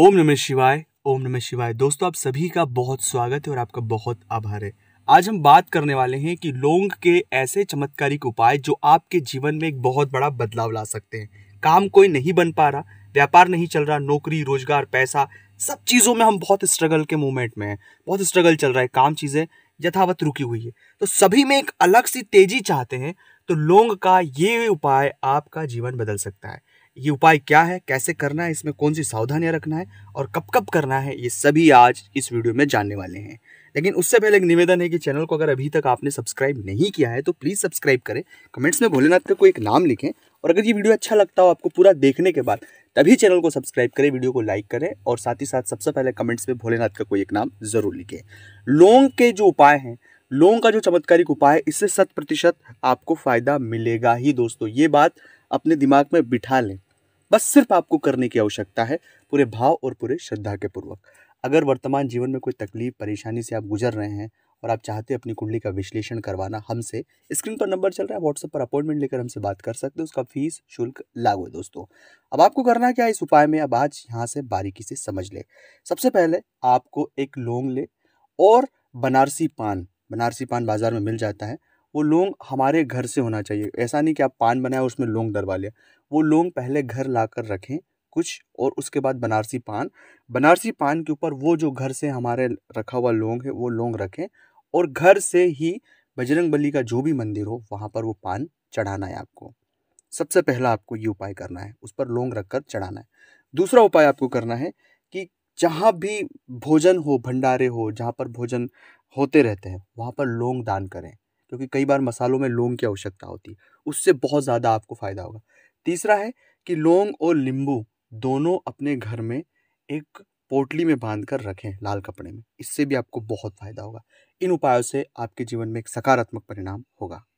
ओम नमः शिवाय ओम नमः शिवाय दोस्तों आप सभी का बहुत स्वागत है और आपका बहुत आभार है आज हम बात करने वाले हैं कि लोंग के ऐसे चमत्कारिक उपाय जो आपके जीवन में एक बहुत बड़ा बदलाव ला सकते हैं काम कोई नहीं बन पा रहा व्यापार नहीं चल रहा नौकरी रोजगार पैसा सब चीज़ों में हम बहुत स्ट्रगल के मूवमेंट में हैं बहुत स्ट्रगल चल रहा है काम चीज़ें यथावत रुकी हुई है तो सभी में एक अलग सी तेजी चाहते हैं तो लोंग का ये उपाय आपका जीवन बदल सकता है ये उपाय क्या है कैसे करना है इसमें कौन सी सावधानियां रखना है और कब कब करना है ये सभी आज इस वीडियो में जानने वाले हैं लेकिन उससे पहले एक निवेदन है कि चैनल को अगर अभी तक आपने सब्सक्राइब नहीं किया है तो प्लीज़ सब्सक्राइब करें कमेंट्स में भोलेनाथ का कोई एक नाम लिखें और अगर ये वीडियो अच्छा लगता हो आपको पूरा देखने के बाद तभी चैनल को सब्सक्राइब करें वीडियो को लाइक करें और साथ ही साथ सबसे पहले कमेंट्स में भोलेनाथ का कोई एक नाम ज़रूर लिखें लोंग के जो उपाय हैं लोंग का जो चमत्कारिक उपाय है इससे शत प्रतिशत आपको फ़ायदा मिलेगा ही दोस्तों ये बात अपने दिमाग में बिठा लें बस सिर्फ आपको करने की आवश्यकता है पूरे भाव और पूरे श्रद्धा के पूर्वक अगर वर्तमान जीवन में कोई तकलीफ परेशानी से आप गुजर रहे हैं और आप चाहते हैं अपनी कुंडली का विश्लेषण करवाना हमसे स्क्रीन पर नंबर चल रहा है व्हाट्सएप पर अपॉइंटमेंट लेकर हमसे बात कर सकते हैं उसका फीस शुल्क लागू है दोस्तों अब आपको करना क्या है इस उपाय में अब आज यहाँ से बारीकी से समझ ले सबसे पहले आपको एक लोंग ले और बनारसी पान बनारसी पान बाजार में मिल जाता है वो लौंग हमारे घर से होना चाहिए ऐसा नहीं कि आप पान बनाए उसमें लौंग डरवा लिया वो लौंग पहले घर ला कर रखें कुछ और उसके बाद बनारसी पान बनारसी पान के ऊपर वो जो घर से हमारे रखा हुआ लोंग है वो लौंग रखें और घर से ही बजरंग बली का जो भी मंदिर हो वहाँ पर वो पान चढ़ाना है आपको सबसे पहला आपको ये उपाय करना है उस पर लौंग रख कर चढ़ाना है दूसरा उपाय आपको करना है कि जहाँ भी भोजन हो भंडारे हो जहाँ पर भोजन होते रहते हैं वहाँ पर लौंग दान करें क्योंकि कई बार मसालों में लौंग की आवश्यकता होती है उससे बहुत ज़्यादा आपको फ़ायदा होगा तीसरा है कि लौंग और नींबू दोनों अपने घर में एक पोटली में बांध कर रखें लाल कपड़े में इससे भी आपको बहुत फ़ायदा होगा इन उपायों से आपके जीवन में एक सकारात्मक परिणाम होगा